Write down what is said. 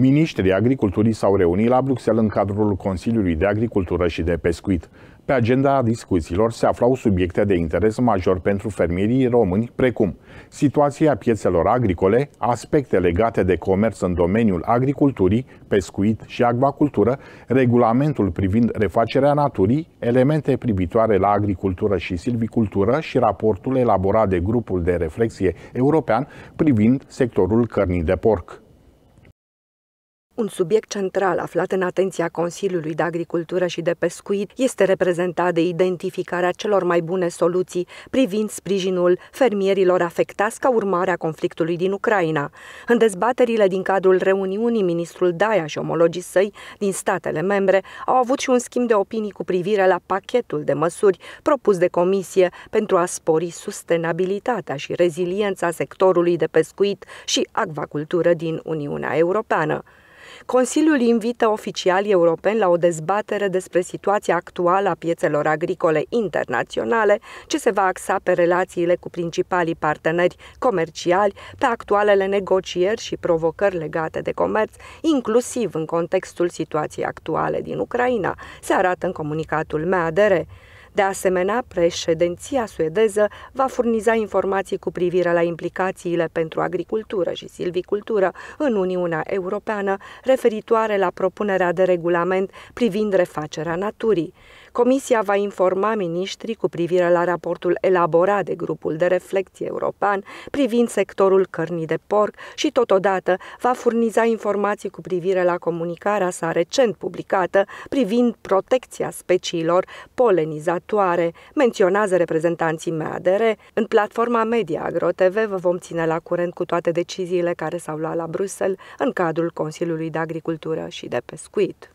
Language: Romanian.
Ministrii agriculturii s-au reunit la Bruxelles în cadrul Consiliului de Agricultură și de Pescuit. Pe agenda discuțiilor se aflau subiecte de interes major pentru fermierii români, precum situația piețelor agricole, aspecte legate de comerț în domeniul agriculturii, pescuit și acvacultură, regulamentul privind refacerea naturii, elemente privitoare la agricultură și silvicultură și raportul elaborat de grupul de reflexie european privind sectorul cărnii de porc. Un subiect central aflat în atenția Consiliului de Agricultură și de Pescuit este reprezentat de identificarea celor mai bune soluții privind sprijinul fermierilor afectați ca urmare a conflictului din Ucraina. În dezbaterile din cadrul reuniunii, ministrul Daia și omologii săi din statele membre au avut și un schimb de opinii cu privire la pachetul de măsuri propus de Comisie pentru a spori sustenabilitatea și reziliența sectorului de pescuit și acvacultură din Uniunea Europeană. Consiliul invită oficialii europeni la o dezbatere despre situația actuală a piețelor agricole internaționale, ce se va axa pe relațiile cu principalii parteneri comerciali, pe actualele negocieri și provocări legate de comerț, inclusiv în contextul situației actuale din Ucraina, se arată în comunicatul MADR. De asemenea, președinția suedeză va furniza informații cu privire la implicațiile pentru agricultură și silvicultură în Uniunea Europeană referitoare la propunerea de regulament privind refacerea naturii. Comisia va informa miniștrii cu privire la raportul elaborat de grupul de reflecție european privind sectorul cărnii de porc și totodată va furniza informații cu privire la comunicarea sa recent publicată privind protecția speciilor polenizatoare, menționează reprezentanții MADR. În platforma Media Agro TV vă vom ține la curent cu toate deciziile care s-au luat la Bruxelles în cadrul Consiliului de Agricultură și de Pescuit.